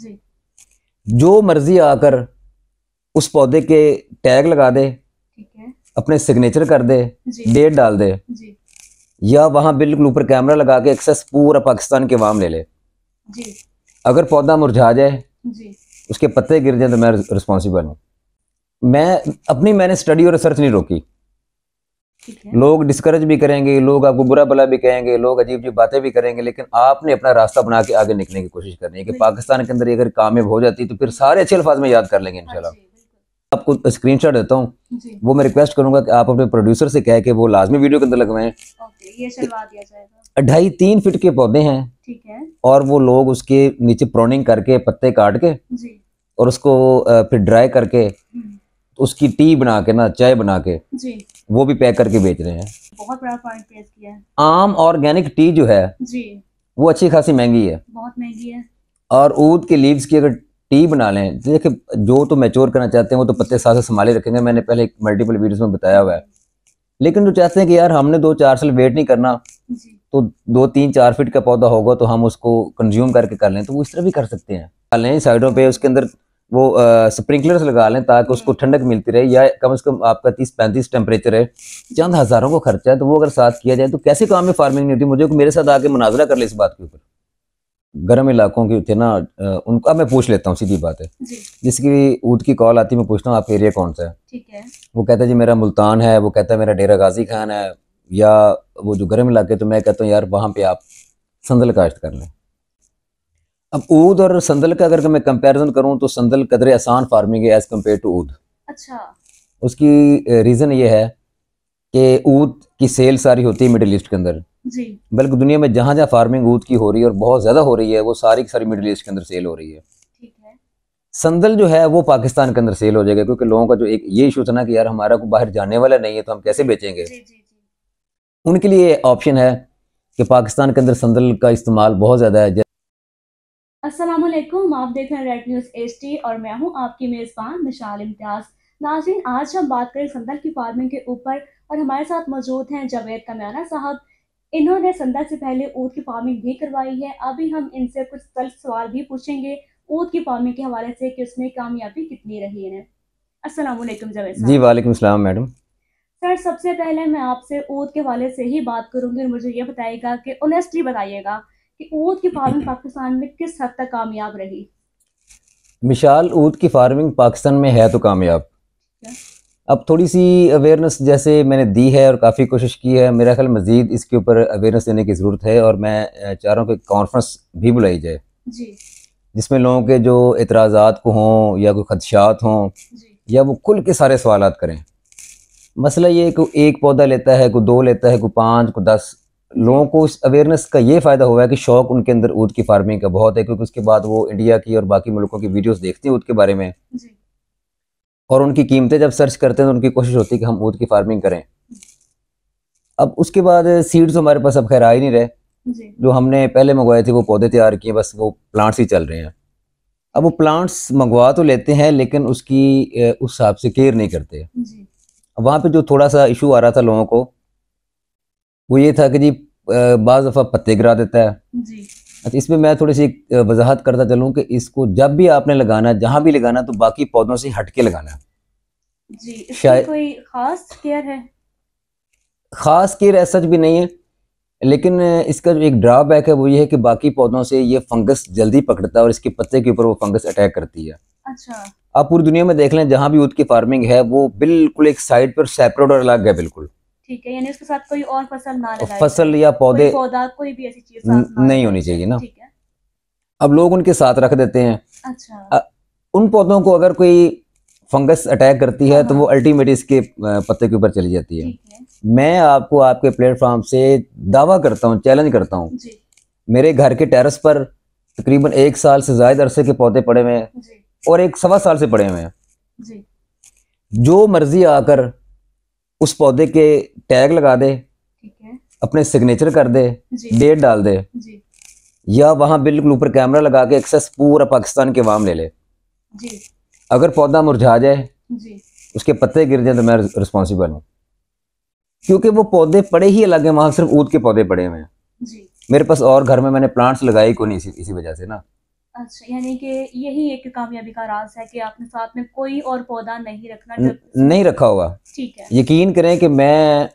जी जो मर्जी आकर उस पौधे के टैग लगा दे अपने सिग्नेचर कर दे डेट डाल दे या वहां बिल्कुल ऊपर कैमरा लगा के एक्सेस पूरा पाकिस्तान के वाम ले ले जी। अगर पौधा मुरझा जाए उसके पत्ते गिर जाए तो मैं रिस्पॉन्सिबल हूँ मैं अपनी मैंने स्टडी और रिसर्च नहीं रोकी लोग डिस्करेज भी करेंगे लोग आपको बुरा भला भी कहेंगे लोग अजीब अजीब बातें भी करेंगे लेकिन आपने अपना रास्ता बना के आगे निकलने की कोशिश करनी है कि पाकिस्तान के अंदर अगर कामयाब हो जाती तो फिर सारे अच्छे अल्फाज में याद कर लेंगे हाँ इंशाल्लाह आपको स्क्रीन शॉट देता हूँ वो मैं रिक्वेस्ट करूंगा कि आप अपने प्रोड्यूसर से कह के वो लाजमी वीडियो के अंदर लगवाएं ढाई तीन फिट के पौधे हैं और वो लोग उसके नीचे प्रोनिंग करके पत्ते काट के और उसको फिर ड्राई करके हम्म। उसकी टी बना के ना चाय बना के वो भी पैक करके बेच रहे हैं बहुत बड़ा पॉइंट किया है आम ऑर्गेनिक टी जो है जी वो अच्छी खासी महंगी है बहुत महंगी है और ऊद के लीव्स की अगर टी बना लें देखिए जो तो मैच्योर करना चाहते हैं वो तो पत्ते साथ से संभाले रखेंगे मैंने पहले एक मल्टीपल वीडियोस में बताया हुआ है लेकिन जो चाहते हैं कि यार हमने दो चार साल वेट नहीं करना जी। तो दो तीन चार फीट का पौधा होगा तो हम उसको कंज्यूम करके कर लें तो वो इस तरह भी कर सकते हैं साइडों पर उसके अंदर वो स्प्रिंकलर्स लगा लें ताकि उसको हम्म। ठंडक मिलती रहे या कम से कम आपका तीस पैंतीस टेम्परेचर है चंद हज़ारों को खर्चा है तो वो अगर साथ किया जाए तो कैसे काम में फार्मिंग नहीं होती मुझे मेरे साथ आके मुनाजरा कर ले इस बात के ऊपर गर्म इलाकों के थे ना उनका मैं पूछ लेता हूँ सीधी बात है जिसकी ऊद की कॉल आती मैं पूछता हूँ आपका एरिया कौन सा है ठीक है वो कहता है जी मेरा मुल्तान है वो कहता है मेरा डेरा गाजी खान है या वो जो गर्म इलाके तो मैं कहता हूँ यार वहाँ पे आप संदल काश्त कर लें अब ऊद और संदल का अगर मैं कंपैरिजन करूं तो संदल कदर आसान फार्मिंग है एज कम्पेयर टू ऊद अच्छा उसकी रीज़न ये है कि ऊद की सेल सारी होती है मिडिल ईस्ट के अंदर बल्कि दुनिया में जहाँ जहाँ फार्मिंग ऊद की हो रही है और बहुत ज़्यादा हो रही है वो सारी की सारी मिडिल ईस्ट के अंदर सेल हो रही है संदल जो है वो पाकिस्तान के अंदर सेल हो जाएगा क्योंकि लोगों का जो एक ये इशू था ना कि यार हमारा को बाहर जाने वाला नहीं है तो हम कैसे बेचेंगे जी, जी, जी। उनके लिए ऑप्शन है कि पाकिस्तान के अंदर संदल का इस्तेमाल बहुत ज़्यादा है असलम आप देख रहे हैं रेड न्यूज़ एच और मैं हूं आपकी मेज़बान मिशाल इम्तियाज़ नाजिन आज हम बात करें संदल की फार्मिंग के ऊपर और हमारे साथ मौजूद हैं जावेद कमियाना साहब इन्होंने संदल से पहले ऊद की फार्मिंग भी करवाई है अभी हम इनसे कुछ सख्त सवाल भी पूछेंगे ऊद की फार्मिंग के हवाले से कि उसमें कामयाबी कितनी रही है असलम जावेद जी वालेकुम मैडम सर सबसे पहले मैं आपसे ऊद के हवाले से ही बात करूँगी और मुझे ये बताइएगा कि ऑनेस्टली बताइएगा कि ऊद की फार्मिंग पाकिस्तान में किस हद तक कामयाब रही मिशाल ऊद की फार्मिंग पाकिस्तान में है तो कामयाब अब थोड़ी सी अवेयरनेस जैसे मैंने दी है और काफ़ी कोशिश की है मेरा ख्याल मज़ीद इसके ऊपर अवेयरनेस देने की ज़रूरत है और मैं चाह रहा हूँ कि कॉन्फ्रेंस भी बुलाई जाए जिसमें लोगों के जो एतराज़ात को हों या कोई खदशात हों या वो खुल के सारे सवाल करें मसला ये है कि एक पौधा लेता है कोई दो लेता है कोई पाँच को दस लोगों को इस अवेयरनेस का ये फ़ायदा हुआ है कि शौक उनके अंदर ऊद की फार्मिंग का बहुत है क्योंकि उसके बाद वो इंडिया की और बाकी मुल्कों की वीडियोस देखते हैं ऊद के बारे में और उनकी कीमतें जब सर्च करते हैं तो उनकी कोशिश होती है कि हम ऊद की फार्मिंग करें अब उसके बाद सीड्स हमारे पास अब खैर आ ही नहीं रहे जो हमने पहले मंगवाए थे वो पौधे तैयार किए बस वो प्लांट्स ही चल रहे हैं अब वो प्लांट्स मंगवा तो लेते हैं लेकिन उसकी उस हिसाब से केयर नहीं करते वहाँ पर जो थोड़ा सा इशू आ रहा था लोगों को वो ये था कि जी बाज़ दफ़ा पत्ते गिरा देता है अच्छा इसमें मैं थोड़ी सी वजाहत करता चलूँ कि इसको जब भी आपने लगाना जहाँ भी लगाना तो बाकी पौधों से हटके लगाना जी शायद कोई खास केयर है खास केयर ऐसा भी नहीं है लेकिन इसका जो एक ड्रॉबैक है वो ये है कि बाकी पौधों से ये फंगस जल्दी पकड़ता है और इसके पत्ते के ऊपर वो फंगस अटैक करती है अच्छा आप पूरी दुनिया में देख लें जहाँ भी उद की फार्मिंग है वो बिल्कुल एक साइड पर सेपरेट और अलग है बिल्कुल ठीक है यानी उसके साथ कोई और फसल ना लगाए फसल या पौधे कोई पौधा कोई भी ऐसी चीज नहीं होनी चाहिए ना ठीक है अब लोग उनके साथ रख देते हैं अच्छा आ, उन पौधों को अगर कोई फंगस अटैक करती है तो हाँ। वो अल्टीमेट इसके पत्ते के ऊपर चली जाती है मैं आपको आपके प्लेटफॉर्म से दावा करता हूँ चैलेंज करता हूँ मेरे घर के टेरेस पर तकरीबन एक साल से ज्यादा अरसे के पौधे पड़े हुए हैं और एक सवा साल से पड़े हुए हैं जो मर्जी आकर उस पौधे के टैग लगा दे अपने सिग्नेचर कर दे डेट डाल दे या वहां बिल्कुल ऊपर कैमरा लगा के एक्सेस पूरा पाकिस्तान के वाम ले ले जी। अगर पौधा मुरझा जाए उसके पत्ते गिर जाए तो मैं रिस्पॉन्सिबल हूँ क्योंकि वो पौधे पड़े ही अलग है वहां सिर्फ ऊद के पौधे पड़े हुए हैं मेरे पास और घर में मैंने प्लांट्स लगाए को नहीं इसी वजह से ना अच्छा यानी कि यही एक कामयाबी का राज है कि आपने साथ में कोई और पौधा नहीं रखना न, नहीं रखा होगा ठीक है यकीन करें कि मैं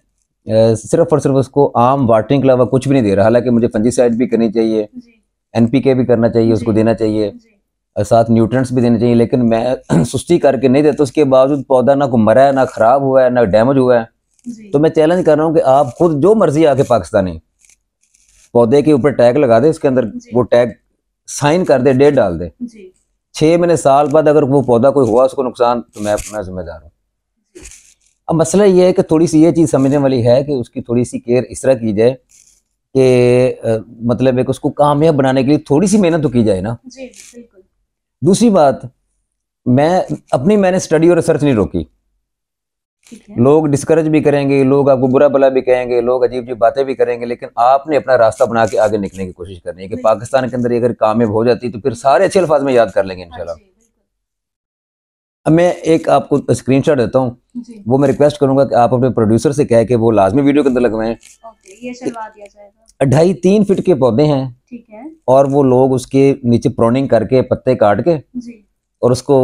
सिर्फ और सिर्फ उसको आम वाटरिंग के अलावा कुछ भी नहीं दे रहा हालांकि मुझे फंजीसाइड भी करनी चाहिए एनपीके भी करना चाहिए उसको देना चाहिए और साथ न्यूट्रंट्स भी देने चाहिए लेकिन मैं सुस्ती करके नहीं देता उसके बावजूद पौधा ना को मरा है ना ख़राब हुआ है ना डैमेज हुआ है तो मैं चैलेंज कर रहा हूँ कि आप खुद जो मर्जी आके पाकिस्तानी पौधे के ऊपर टैग लगा दे उसके अंदर वो टैग साइन कर दे डेट डाल दे छह महीने साल बाद अगर वो पौधा कोई हुआ उसको नुकसान तो मैं मैं जिम्मेदार हूँ अब मसला ये है कि थोड़ी सी ये चीज़ समझने वाली है कि उसकी थोड़ी सी केयर इस तरह की जाए कि मतलब एक उसको कामयाब बनाने के लिए थोड़ी सी मेहनत तो की जाए ना जी बिल्कुल दूसरी बात मैं अपनी मैंने स्टडी और रिसर्च नहीं रोकी लोग डिस्करेज भी करेंगे लोग आपको बुरा भला भी कहेंगे लोग अजीब अजीब बातें भी करेंगे लेकिन आपने अपना रास्ता बना के आगे निकलने की कोशिश करनी है कि पाकिस्तान के अंदर अगर कामयाब हो जाती तो फिर सारे अच्छे अल्फाज में याद कर लेंगे हाँ इनशाला अब मैं एक आपको स्क्रीन शॉट देता हूँ वो मैं रिक्वेस्ट करूंगा कि आप अपने प्रोड्यूसर से कह के वो लाजमी वीडियो के अंदर लगवाएं ढाई तीन फिट के पौधे हैं और वो लोग उसके नीचे प्रोनिंग करके पत्ते काट के और उसको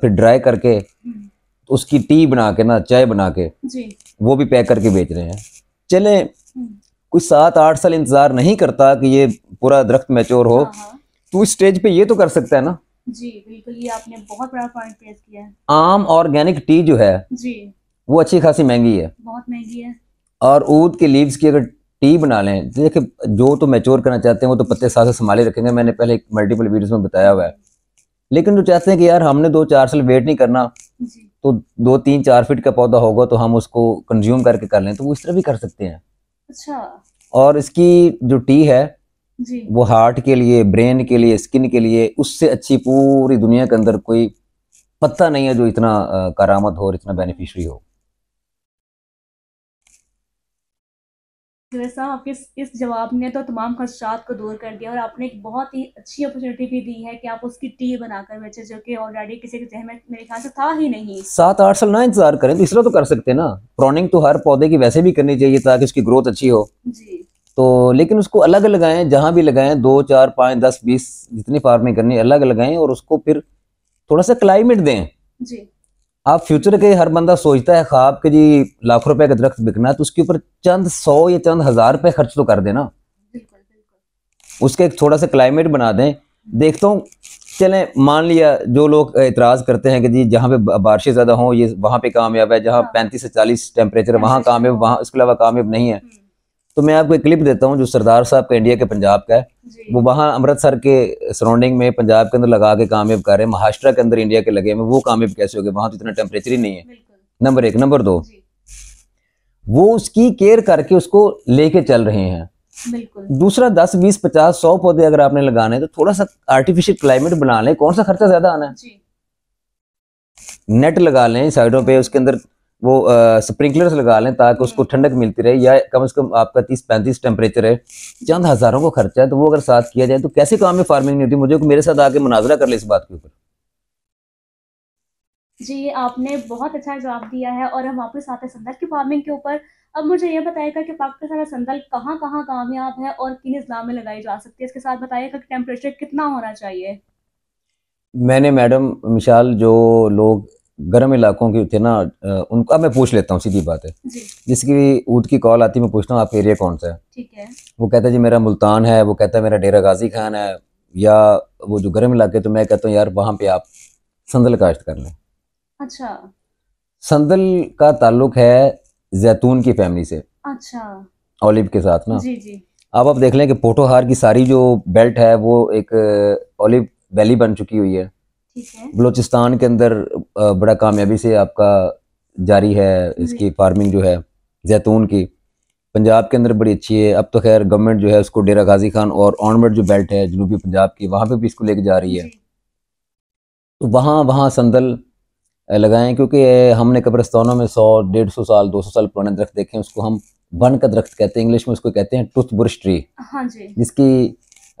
फिर ड्राई करके हम्म। तो उसकी टी बना के ना चाय बना के जी। वो भी पैक करके बेच रहे हैं चले हम्म। कुछ सात आठ साल इंतजार नहीं करता कि ये पूरा दरख्त मैच्योर हो तो इस स्टेज पे ये तो कर सकता है ना जी बिल्कुल ये आपने बहुत बड़ा पॉइंट किया है आम ऑर्गेनिक टी जो है जी वो अच्छी खासी महंगी है बहुत महंगी है और ऊद के लीव्स की अगर टी बना लें देखिए जो तो मैच्योर करना चाहते हैं वो तो पत्ते साथ संभाले रखेंगे मैंने पहले मल्टीपल वीडियोस में बताया हुआ है लेकिन जो चाहते हैं कि यार हमने दो चार साल वेट नहीं करना तो दो तीन चार फीट का पौधा होगा तो हम उसको कंज्यूम करके कर लें तो वो इस तरह भी कर सकते हैं अच्छा और इसकी जो टी है जी। वो हार्ट के लिए ब्रेन के लिए स्किन के लिए उससे अच्छी पूरी दुनिया के अंदर कोई पत्ता नहीं है जो इतना करामत हो और इतना बेनिफिशरी हो जवेद साहब आपके इस जवाब ने तो तमाम खदशात को दूर कर दिया और आपने एक बहुत ही अच्छी अपॉर्चुनिटी भी दी है कि आप उसकी टी बनाकर बेचे जो कि ऑलरेडी किसी के जहमत मेरे ख्याल से था ही नहीं सात आठ साल ना इंतजार करें तो इसलिए तो कर सकते ना प्रोनिंग तो हर पौधे की वैसे भी करनी चाहिए ताकि उसकी ग्रोथ अच्छी हो जी तो लेकिन उसको अलग लगाएं जहां भी लगाएं दो चार पाँच दस बीस जितनी फार्मिंग करनी अलग लगाएं और उसको फिर थोड़ा सा क्लाइमेट दें जी आप फ्यूचर के हर बंदा सोचता है ख्वाब के जी लाखों रुपए का दरख्त बिकना है तो उसके ऊपर चंद सौ या चंद हजार रुपए खर्च तो कर देना उसके एक थोड़ा सा क्लाइमेट बना दें देखता हूँ चले मान लिया जो लोग एतराज़ करते हैं कि जी जहाँ पे बारिशें ज़्यादा हों ये वहां पे कामयाब है जहाँ हाँ। पैंतीस से चालीस टेम्परेचर वहां कामयाब वहां इसके अलावा कामयाब नहीं है हम्म। तो मैं आपको एक क्लिप देता हूँ जो सरदार साहब का इंडिया के पंजाब का है वो वहाँ अमृतसर के सराउंडिंग में पंजाब के अंदर लगा के कामयाब कर रहे हैं महाराष्ट्र के अंदर इंडिया के लगे हैं वो कामयाब कैसे हो गए वहाँ तो इतना टेम्परेचर ही नहीं है नंबर एक नंबर दो वो उसकी केयर करके उसको लेके चल रहे हैं दूसरा दस बीस पचास सौ पौधे अगर आपने लगाने तो थोड़ा सा आर्टिफिशियल क्लाइमेट बना लें कौन सा खर्चा ज्यादा आना है नेट लगा लें साइडों पे उसके अंदर वो स्प्रिंकलर्स लगा लें ताकि उसको हम्म। ठंडक मिलती रहे या कम से कम आपका तीस पैंतीस टेम्परेचर है चंद हज़ारों को खर्चा है तो वो अगर साथ किया जाए तो कैसे काम में फार्मिंग नहीं होती मुझे मेरे साथ आके मुनाजरा कर ले इस बात के ऊपर जी आपने बहुत अच्छा जवाब दिया है और हम वापस आते हैं संदल की फार्मिंग के ऊपर अब मुझे यह बताएगा कि पाकिस्तान में संदल कहाँ कहाँ कामयाब है और किन इजला में लगाई जा सकती है इसके साथ बताइएगा कि टेम्परेचर कितना होना चाहिए मैंने मैडम मिशाल जो लोग गर्म इलाकों के थे ना उनका मैं पूछ लेता हूँ सीधी बात है जिसकी ऊट की कॉल आती मैं पूछता हूँ आपका एरिया कौन सा है ठीक है वो कहता है जी मेरा मुल्तान है वो कहता है मेरा डेरा गाजी खान है या वो जो गर्म इलाके तो मैं कहता हूँ यार वहाँ पे आप संदल काश्त कर लें अच्छा संदल का ताल्लुक है जैतून की फैमिली से अच्छा ओलिव के साथ ना जी जी अब आप देख लें कि पोटोहार की सारी जो बेल्ट है वो एक ओलिव वैली बन चुकी हुई है बलोचिस्तान के अंदर बड़ा कामयाबी से आपका जारी है इसकी फार्मिंग जो है जैतून की पंजाब के अंदर बड़ी अच्छी है अब तो खैर गवर्नमेंट जो है उसको डेरा गाजी खान और ऑनवर्ड जो बेल्ट है जनूबी पंजाब की वहाँ पे भी इसको लेके जा रही है तो वहाँ वहाँ संदल लगाएं क्योंकि हमने कब्रस्तानों में सौ डेढ़ सौ साल दो सौ साल पुराने दरख्त देखे उसको हम बन का दरख्त कहते हैं इंग्लिश में उसको कहते हैं टूथ ब्रश ट्री हाँ जी जिसकी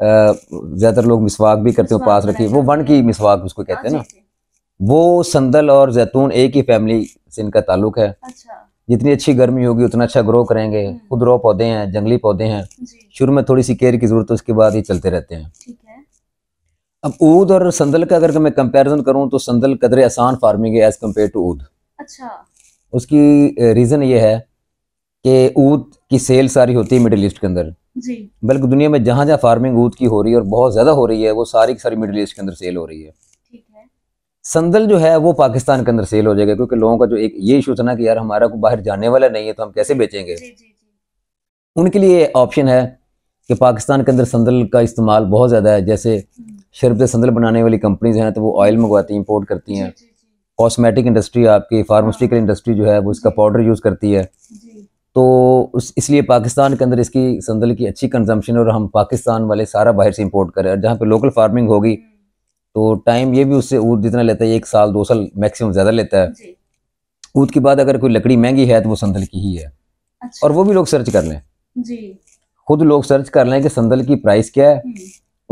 ज़्यादातर लोग मिसवाक भी करते हैं पास रखी वो वन की मिसवाक उसको हाँ कहते हैं ना वो संदल और जैतून एक ही फैमिली से इनका ताल्लुक है अच्छा। जितनी अच्छी गर्मी होगी उतना अच्छा ग्रो करेंगे हम्म। खुद रो पौधे हैं जंगली पौधे हैं शुरू में थोड़ी सी केयर की जरूरत है उसके बाद ही चलते रहते हैं है। अब ऊद और संदल का अगर मैं कंपेरिजन करूं तो संदल कदरे आसान फार्मिंग है एज कम्पेयर टू ऊद अच्छा उसकी रीज़न ये है कि ऊद की सेल सारी होती है मिडिल ईस्ट के अंदर बल्कि दुनिया में जहां जहां फार्मिंग ऊद की हो रही है और बहुत ज़्यादा हो रही है वो सारी की सारी मिडिल ईस्ट के अंदर सेल हो रही है संदल जो है वो पाकिस्तान के अंदर सेल हो जाएगा क्योंकि लोगों का जो एक ये इशू था ना कि यार हमारा को बाहर जाने वाला नहीं है तो हम कैसे बेचेंगे जी, जी, जी। उनके लिए ऑप्शन है कि पाकिस्तान के अंदर संदल का इस्तेमाल बहुत ज़्यादा है जैसे शर्ब हम्म। से संदल बनाने वाली कंपनीज हैं तो वो ऑयल मंगवाती हैं इंपोर्ट करती हैं कॉस्मेटिक इंडस्ट्री आपकी फार्मास्यूटिकल हाँ। इंडस्ट्री जो है वो इसका पाउडर यूज़ करती है तो उस इसलिए पाकिस्तान के अंदर इसकी संदल की अच्छी कंजम्पशन और हम पाकिस्तान वाले सारा बाहर से इंपोर्ट करें और जहाँ पे लोकल फार्मिंग होगी हम्म। तो टाइम ये भी उससे ऊद जितना लेता है एक साल दो साल मैक्सिमम ज़्यादा लेता है ऊद के बाद अगर कोई लकड़ी महंगी है तो वो संदल की ही है अच्छा। और वो भी लोग सर्च कर लें जी खुद लोग सर्च कर लें कि संदल की प्राइस क्या है हम्म।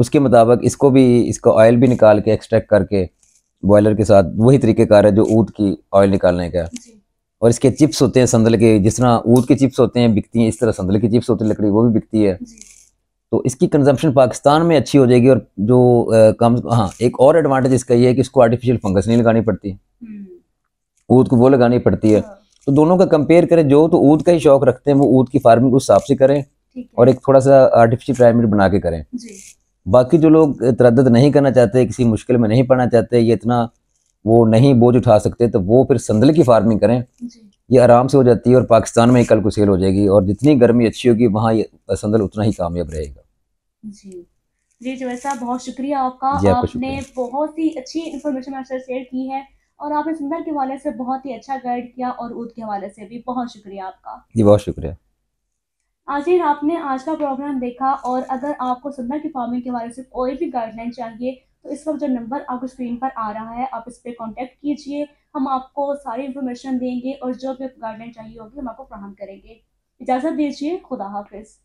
उसके मुताबिक इसको भी इसका ऑयल भी निकाल के एक्सट्रैक्ट करके बॉयलर के साथ वही तरीकेकार है जो ऊद की ऑयल निकालने का और इसके चिप्स होते हैं संदल के जिस तरह ऊद के चिप्स होते हैं बिकती हैं इस तरह संदल की चिप्स होती है लकड़ी वो भी बिकती है तो इसकी कंजम्पशन पाकिस्तान में अच्छी हो जाएगी और जो कम हाँ एक और एडवांटेज इसका ये है कि इसको आर्टिफिशियल फंगस नहीं लगानी पड़ती हम्म। ऊद को वो लगानी पड़ती है हाँ। तो दोनों का कंपेयर करें जो तो ऊद का ही शौक रखते हैं वो ऊद की फार्मिंग उस हिसाब से करें और एक थोड़ा सा आर्टिफिशियल प्राइमरी बना के करें बाकी जो लोग तरद नहीं करना चाहते किसी मुश्किल में नहीं पड़ना चाहते ये इतना वो नहीं बोझ उठा सकते तो वो फिर संदल की फार्मिंग करें ये आराम से हो जाती है और पाकिस्तान में ही कल को सेल हो जाएगी और जितनी गर्मी अच्छी होगी वहाँ ये संदल उतना ही कामयाब रहेगा जी जी जवेद तो साहब बहुत शुक्रिया आपका आपने बहुत ही अच्छी इन्फॉर्मेशन हमारे साथ शेयर की है और आपने सुंदर के हवाले से बहुत ही अच्छा गाइड किया और ऊद के हवाले से भी बहुत शुक्रिया आपका जी बहुत शुक्रिया आजिर आपने आज का प्रोग्राम देखा और अगर आपको सुंदर की फार्मिंग के हवाले से कोई भी गाइडलाइन चाहिए तो इस वक्त जो नंबर आपको स्क्रीन पर आ रहा है आप इस पर कॉन्टेक्ट कीजिए हम आपको सारी इन्फॉर्मेशन देंगे और जो भी गाइडलाइन चाहिए होगी हम आपको फ्राहम करेंगे इजाज़त दीजिए खुदा हाफिज़